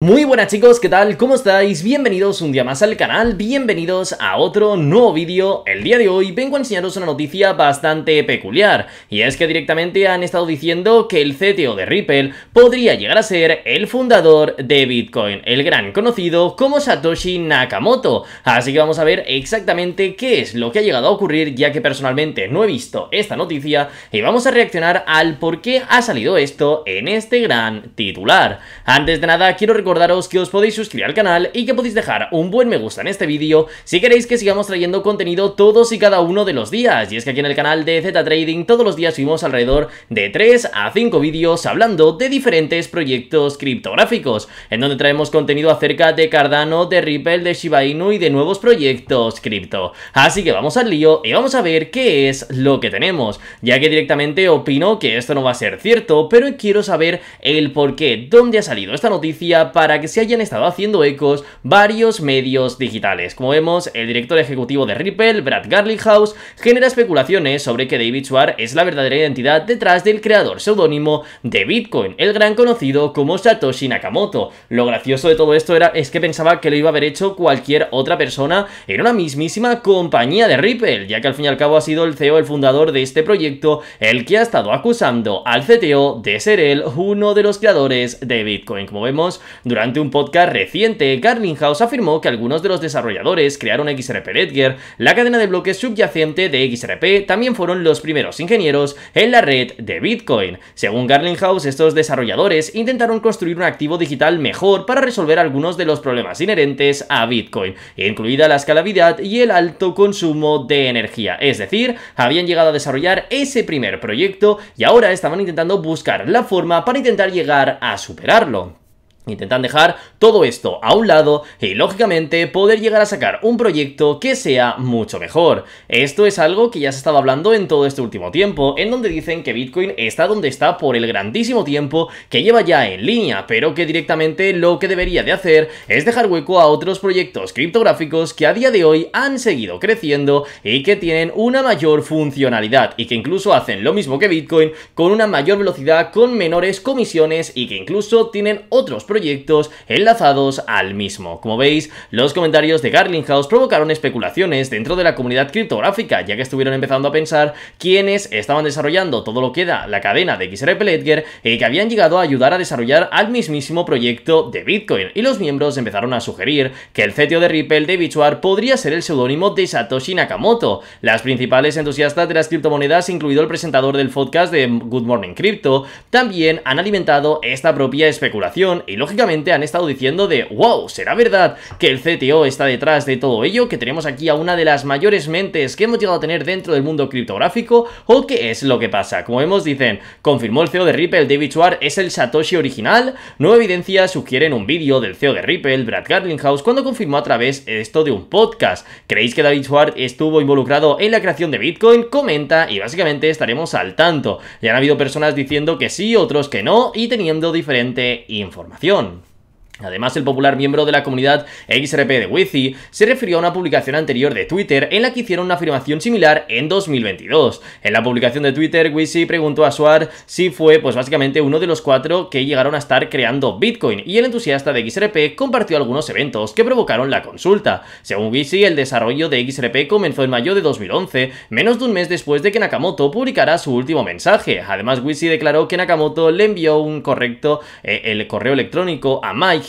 Muy buenas chicos, ¿qué tal? ¿Cómo estáis? Bienvenidos un día más al canal, bienvenidos a otro nuevo vídeo. El día de hoy vengo a enseñaros una noticia bastante peculiar, y es que directamente han estado diciendo que el CTO de Ripple podría llegar a ser el fundador de Bitcoin, el gran conocido como Satoshi Nakamoto. Así que vamos a ver exactamente qué es lo que ha llegado a ocurrir, ya que personalmente no he visto esta noticia, y vamos a reaccionar al por qué ha salido esto en este gran titular. Antes de nada, quiero recordar recordaros que os podéis suscribir al canal y que podéis dejar un buen me gusta en este vídeo si queréis que sigamos trayendo contenido todos y cada uno de los días. Y es que aquí en el canal de Z Trading todos los días subimos alrededor de 3 a 5 vídeos hablando de diferentes proyectos criptográficos, en donde traemos contenido acerca de Cardano, de Ripple, de Shiba Inu y de nuevos proyectos cripto. Así que vamos al lío y vamos a ver qué es lo que tenemos, ya que directamente opino que esto no va a ser cierto, pero quiero saber el por qué, dónde ha salido esta noticia para que se hayan estado haciendo ecos varios medios digitales. Como vemos, el director ejecutivo de Ripple, Brad Garlinghouse, genera especulaciones sobre que David Schwartz es la verdadera identidad detrás del creador seudónimo de Bitcoin, el gran conocido como Satoshi Nakamoto. Lo gracioso de todo esto era es que pensaba que lo iba a haber hecho cualquier otra persona en una mismísima compañía de Ripple, ya que al fin y al cabo ha sido el CEO, el fundador de este proyecto, el que ha estado acusando al CTO de ser él uno de los creadores de Bitcoin. Como vemos, durante un podcast reciente, Garlinghouse afirmó que algunos de los desarrolladores crearon XRP Ledger, la cadena de bloques subyacente de XRP, también fueron los primeros ingenieros en la red de Bitcoin. Según Garlinghouse, estos desarrolladores intentaron construir un activo digital mejor para resolver algunos de los problemas inherentes a Bitcoin, incluida la escalabilidad y el alto consumo de energía. Es decir, habían llegado a desarrollar ese primer proyecto y ahora estaban intentando buscar la forma para intentar llegar a superarlo. Intentan dejar todo esto a un lado y lógicamente poder llegar a sacar un proyecto que sea mucho mejor. Esto es algo que ya se estaba hablando en todo este último tiempo, en donde dicen que Bitcoin está donde está por el grandísimo tiempo que lleva ya en línea, pero que directamente lo que debería de hacer es dejar hueco a otros proyectos criptográficos que a día de hoy han seguido creciendo y que tienen una mayor funcionalidad y que incluso hacen lo mismo que Bitcoin con una mayor velocidad, con menores comisiones y que incluso tienen otros proyectos proyectos enlazados al mismo. Como veis, los comentarios de Garlinghouse provocaron especulaciones dentro de la comunidad criptográfica, ya que estuvieron empezando a pensar quiénes estaban desarrollando todo lo que da la cadena de XRP Ledger y que habían llegado a ayudar a desarrollar al mismísimo proyecto de Bitcoin, y los miembros empezaron a sugerir que el CTO de Ripple, de Schwartz, podría ser el seudónimo de Satoshi Nakamoto. Las principales entusiastas de las criptomonedas, incluido el presentador del podcast de Good Morning Crypto, también han alimentado esta propia especulación y, lo lógicamente han estado diciendo de, wow, ¿será verdad que el CTO está detrás de todo ello? Que tenemos aquí a una de las mayores mentes que hemos llegado a tener dentro del mundo criptográfico, o qué es lo que pasa? Como vemos, dicen, confirmó el CEO de Ripple, David Schwartz, es el Satoshi original. Nueva evidencia sugieren un vídeo del CEO de Ripple, Brad Garlinghouse, cuando confirmó a través esto de un podcast. ¿Creéis que David Schwartz estuvo involucrado en la creación de Bitcoin? Comenta y básicamente estaremos al tanto. Ya han habido personas diciendo que sí, otros que no y teniendo diferente información. Yon Además, el popular miembro de la comunidad XRP de Wizzy se refirió a una publicación anterior de Twitter en la que hicieron una afirmación similar en 2022. En la publicación de Twitter, Wizzy preguntó a Suar si fue, pues básicamente, uno de los cuatro que llegaron a estar creando Bitcoin y el entusiasta de XRP compartió algunos eventos que provocaron la consulta. Según Wizzy, el desarrollo de XRP comenzó en mayo de 2011, menos de un mes después de que Nakamoto publicara su último mensaje. Además, Wizzy declaró que Nakamoto le envió un correcto, eh, el correo electrónico a Mike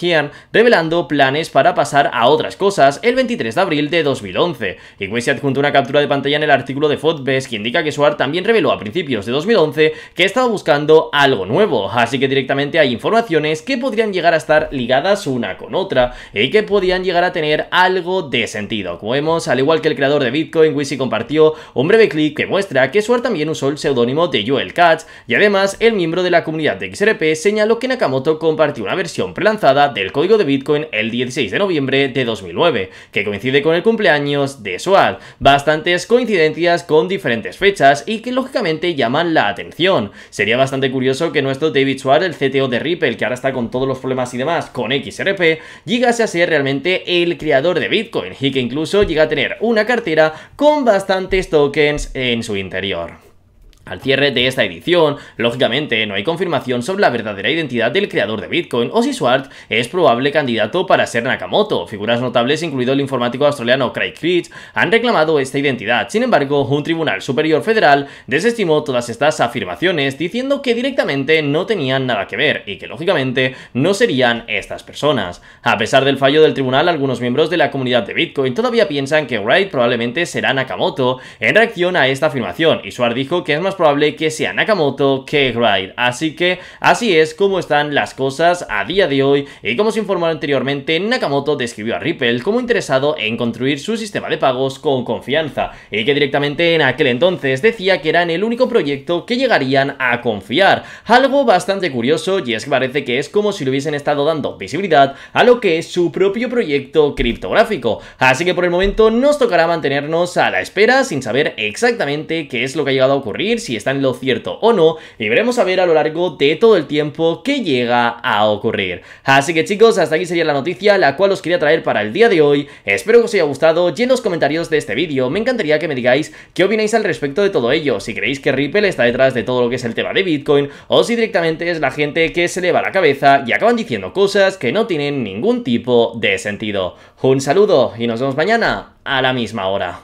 revelando planes para pasar a otras cosas el 23 de abril de 2011. se adjuntó una captura de pantalla en el artículo de Fodbes que indica que Suar también reveló a principios de 2011 que estaba buscando algo nuevo, así que directamente hay informaciones que podrían llegar a estar ligadas una con otra y que podrían llegar a tener algo de sentido. Como vemos, al igual que el creador de Bitcoin, Wisi compartió un breve clip que muestra que Suar también usó el seudónimo de Joel Katz y además el miembro de la comunidad de XRP señaló que Nakamoto compartió una versión prelanzada del código de Bitcoin el 16 de noviembre de 2009, que coincide con el cumpleaños de SWAT. Bastantes coincidencias con diferentes fechas y que lógicamente llaman la atención. Sería bastante curioso que nuestro David Swad, el CTO de Ripple, que ahora está con todos los problemas y demás con XRP, llegase a ser realmente el creador de Bitcoin y que incluso llega a tener una cartera con bastantes tokens en su interior. Al cierre de esta edición, lógicamente no hay confirmación sobre la verdadera identidad del creador de Bitcoin o si Swart es probable candidato para ser Nakamoto. Figuras notables, incluido el informático australiano Craig Fitz, han reclamado esta identidad. Sin embargo, un tribunal superior federal desestimó todas estas afirmaciones diciendo que directamente no tenían nada que ver y que lógicamente no serían estas personas. A pesar del fallo del tribunal, algunos miembros de la comunidad de Bitcoin todavía piensan que Wright probablemente será Nakamoto en reacción a esta afirmación y Swart dijo que es más probable que sea Nakamoto que ride, Así que así es como están las cosas a día de hoy y como se informó anteriormente, Nakamoto describió a Ripple como interesado en construir su sistema de pagos con confianza y que directamente en aquel entonces decía que eran el único proyecto que llegarían a confiar. Algo bastante curioso y es que parece que es como si lo hubiesen estado dando visibilidad a lo que es su propio proyecto criptográfico. Así que por el momento nos tocará mantenernos a la espera sin saber exactamente qué es lo que ha llegado a ocurrir, si está en lo cierto o no y veremos a ver a lo largo de todo el tiempo que llega a ocurrir. Así que chicos, hasta aquí sería la noticia la cual os quería traer para el día de hoy. Espero que os haya gustado y en los comentarios de este vídeo me encantaría que me digáis qué opináis al respecto de todo ello, si creéis que Ripple está detrás de todo lo que es el tema de Bitcoin o si directamente es la gente que se le va la cabeza y acaban diciendo cosas que no tienen ningún tipo de sentido. Un saludo y nos vemos mañana a la misma hora.